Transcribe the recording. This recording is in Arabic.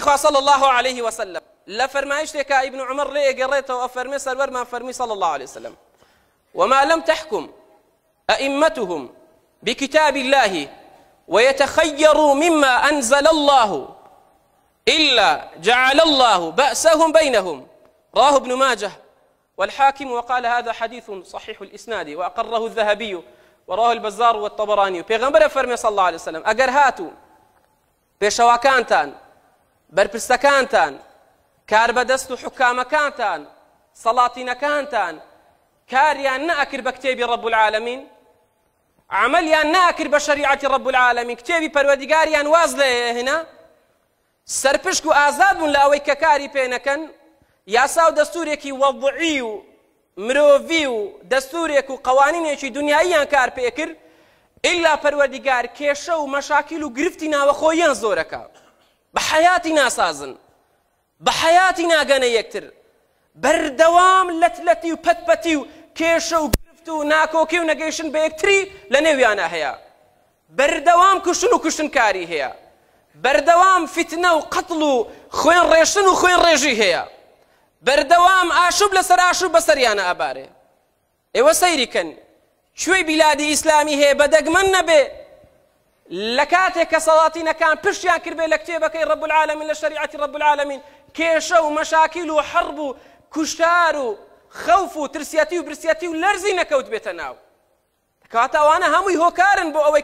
خواه صلی الله عليه وسلم سلم لفرمایش دیگه ابن عمر و فرمی فەرمی ما فرمی صلى الله عليه وسلم وما لم تحكم أئمتهم بكتاب الله ويتخيروا مما أنزل الله إلا جعل الله بأسهم بينهم راه ابن ماجه والحاكم وقال هذا حديث صحيح الإسناد وأقره الذهبي وراه البزار والطبراني پیغمبر فرمي صلى الله عليه وسلم أقر هاتو بشواكانتان بەرپرسەکانتان کار بەدەست و حکامەکانتان سەڵاتینەکانتان کاریان نەئکرد بە کتێبی ڕەب العالمین عملیان ناکرد بە شریعتی ڕەب العالمین کتێبی پەروەردیگاریان واز لێ هێنا سەرپشک و ئازاد بوون لە ئەوەی کە کاری پێنەکەن یاسا و دەستورێکی وەضعی و مرۆڤی و دەستورێک و قوانینێکی دنیاییان کار پێکرد ئللا پەروەردیگار کێشە و مەشاکیل و گرفتی ناوەخۆیان زۆرەکە بە حیاتی ناسازن بە حیاتی ناگەنە یەکتر بەردەوام لەتلەتی و پەتپەتی و کێشە و گرفت و ناکۆکی و نەگەیشن بە یەکتری لە نێویانە هەیە بەردەوام کوشن و کوشنکاری هەیە بەردەوام فتنە و قتل و خوێن ڕێشن و خوێن ڕێژی هەیە بەردەوام ئاشوب لەسەر ئاشوب بەسەریانە ئابارێ لە کاتێک كان بشيان كربي کردێ لە رب العالمين العالمین رب العالمين ڕب العالمین کێشە و مەشاکیل و حرب و کوشتار و خەوف و ترسیەتی و برسیەتی و لەرزی نەکەوت بێتە ناو کاتە ئەوانە هەمووی هۆکارن بۆ ئەوەی